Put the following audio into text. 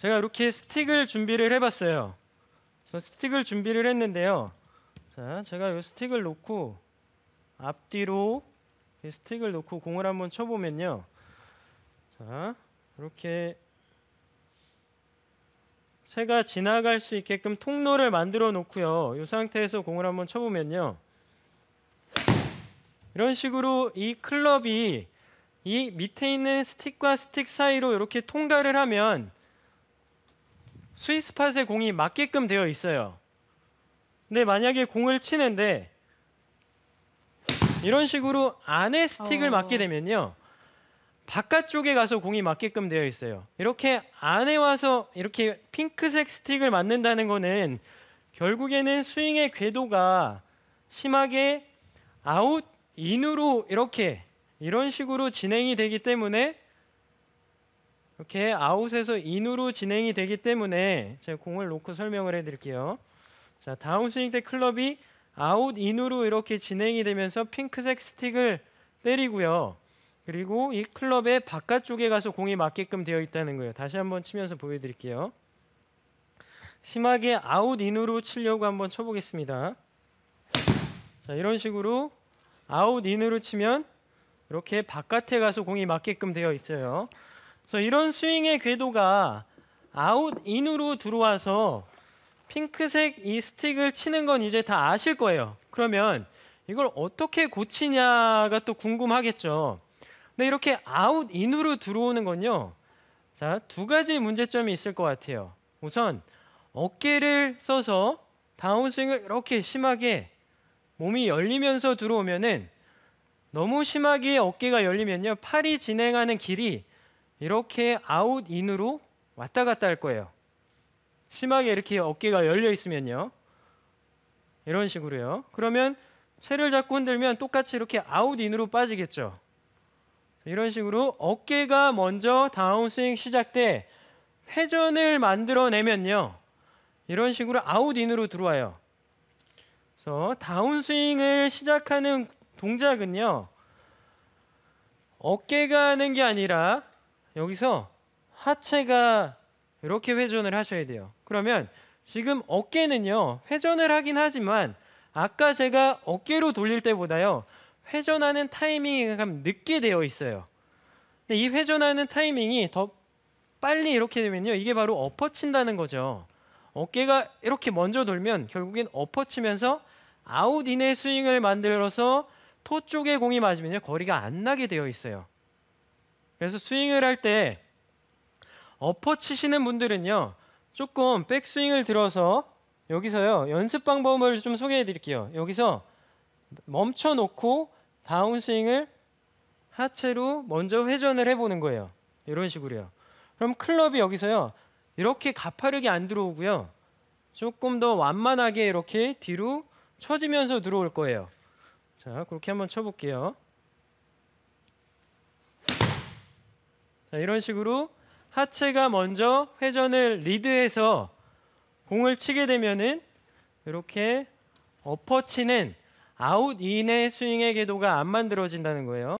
제가 이렇게 스틱을 준비를 해봤어요. 스틱을 준비를 했는데요. 자, 제가 이 스틱을 놓고 앞뒤로 스틱을 놓고 공을 한번 쳐보면요. 자, 이렇게 새가 지나갈 수 있게끔 통로를 만들어 놓고요. 이 상태에서 공을 한번 쳐보면요. 이런 식으로 이 클럽이 이 밑에 있는 스틱과 스틱 사이로 이렇게 통과를 하면 스위스팟에 공이 맞게끔 되어 있어요. 근데 만약에 공을 치는데 이런 식으로 안에 스틱을 어... 맞게 되면요. 바깥쪽에 가서 공이 맞게끔 되어 있어요. 이렇게 안에 와서 이렇게 핑크색 스틱을 맞는다는 거는 결국에는 스윙의 궤도가 심하게 아웃 인으로 이렇게 이런 식으로 진행이 되기 때문에 이렇게 아웃에서 인으로 진행이 되기 때문에 제가 공을 놓고 설명을 해드릴게요. 자 다운스윙 때 클럽이 아웃 인으로 이렇게 진행이 되면서 핑크색 스틱을 때리고요. 그리고 이 클럽의 바깥쪽에 가서 공이 맞게끔 되어 있다는 거예요. 다시 한번 치면서 보여드릴게요. 심하게 아웃 인으로 치려고 한번 쳐보겠습니다. 자 이런 식으로 아웃 인으로 치면 이렇게 바깥에 가서 공이 맞게끔 되어 있어요. 그래서 이런 스윙의 궤도가 아웃 인으로 들어와서 핑크색 이 스틱을 치는 건 이제 다 아실 거예요. 그러면 이걸 어떻게 고치냐가 또 궁금하겠죠. 근데 이렇게 아웃 인으로 들어오는 건요. 자, 두 가지 문제점이 있을 것 같아요. 우선 어깨를 써서 다운스윙을 이렇게 심하게 몸이 열리면서 들어오면은 너무 심하게 어깨가 열리면요. 팔이 진행하는 길이 이렇게 아웃 인으로 왔다 갔다 할 거예요. 심하게 이렇게 어깨가 열려 있으면요. 이런 식으로요. 그러면 채를 잡고 흔들면 똑같이 이렇게 아웃 인으로 빠지겠죠. 이런 식으로 어깨가 먼저 다운스윙 시작 때 회전을 만들어내면요. 이런 식으로 아웃 인으로 들어와요. 그래서 다운스윙을 시작하는 동작은요. 어깨가 하는 게 아니라 여기서 하체가 이렇게 회전을 하셔야 돼요. 그러면 지금 어깨는요. 회전을 하긴 하지만 아까 제가 어깨로 돌릴 때보다요. 회전하는 타이밍이 좀 늦게 되어 있어요. 근데 이 회전하는 타이밍이 더 빨리 이렇게 되면요. 이게 바로 엎어친다는 거죠. 어깨가 이렇게 먼저 돌면 결국엔 엎어치면서 아웃 인의 스윙을 만들어서 토 쪽에 공이 맞으면 거리가 안 나게 되어 있어요. 그래서 스윙을 할 때 어퍼 치시는 분들은요 조금 백스윙을 들어서 여기서요 연습 방법을 좀 소개해 드릴게요 여기서 멈춰 놓고 다운스윙을 하체로 먼저 회전을 해보는 거예요 이런 식으로요 그럼 클럽이 여기서요 이렇게 가파르게 안 들어오고요 조금 더 완만하게 이렇게 뒤로 쳐지면서 들어올 거예요 자 그렇게 한번 쳐볼게요 이런 식으로 하체가 먼저 회전을 리드해서 공을 치게 되면은 이렇게 엎어치는 아웃 이의 스윙의 궤도가 안 만들어진다는 거예요.